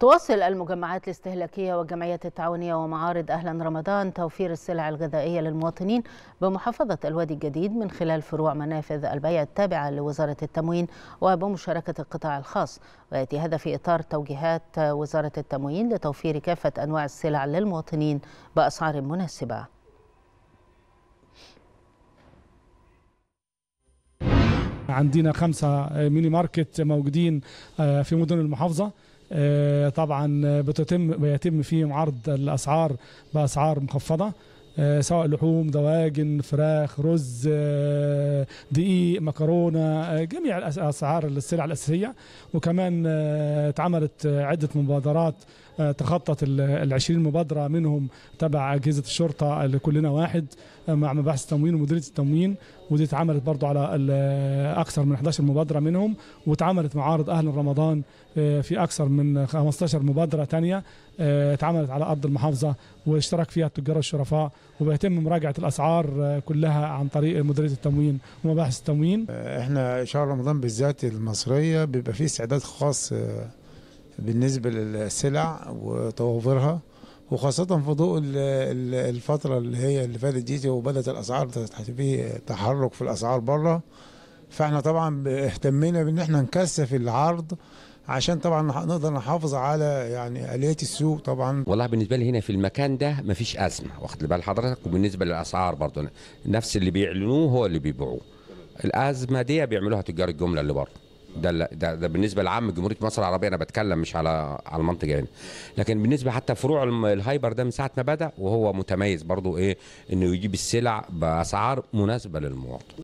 تواصل المجمعات الاستهلاكية والجمعيات التعاونية ومعارض أهلا رمضان توفير السلع الغذائية للمواطنين بمحافظة الوادي الجديد من خلال فروع منافذ البيع التابعة لوزارة التموين وبمشاركة القطاع الخاص ويأتي هذا في إطار توجيهات وزارة التموين لتوفير كافة أنواع السلع للمواطنين بأسعار مناسبة عندنا خمسة ميني ماركت موجودين آه، في مدن المحافظة آه، طبعا بتتم بيتم فيهم عرض الاسعار باسعار مخفضه آه، سواء لحوم دواجن فراخ رز آه، دقيق مكرونه آه، جميع اسعار السلع الاساسيه وكمان اتعملت عده مبادرات تخطت ال 20 مبادره منهم تبع اجهزه الشرطه اللي كلنا واحد مع مباحث التموين ومديريه التموين ودي اتعملت برضو على اكثر من 11 مبادره منهم واتعملت معارض اهل رمضان في اكثر من 15 مبادره ثانيه اتعملت على ارض المحافظه واشترك فيها التجار الشرفاء وبيتم مراجعه الاسعار آه، كلها عن طريق مديريه التموين ومباحث التموين آه، احنا شهر رمضان بالذات المصريه بيبقى فيه استعداد خاص آه، بالنسبه للسلع وتوفرها وخاصة في ضوء الفترة اللي هي اللي فاتت دي وبدأت الأسعار في تحرك في الأسعار بره فاحنا طبعا اهتمينا بان احنا نكثف العرض عشان طبعا نقدر نحافظ على يعني اليات السوق طبعا والله بالنسبه لي هنا في المكان ده مفيش ازمه واخد بال حضرتك وبالنسبه للاسعار برضه نفس اللي بيعلنوه هو اللي بيبيعوه الازمه دي بيعملوها تجار الجمله اللي بره ده, ده ده بالنسبه لعام جمهوريه مصر العربيه انا بتكلم مش على على المنطقه هنا لكن بالنسبه حتى فروع الهايبر ده من ساعه ما بدا وهو متميز برضو ايه انه يجيب السلع باسعار مناسبه للمواطن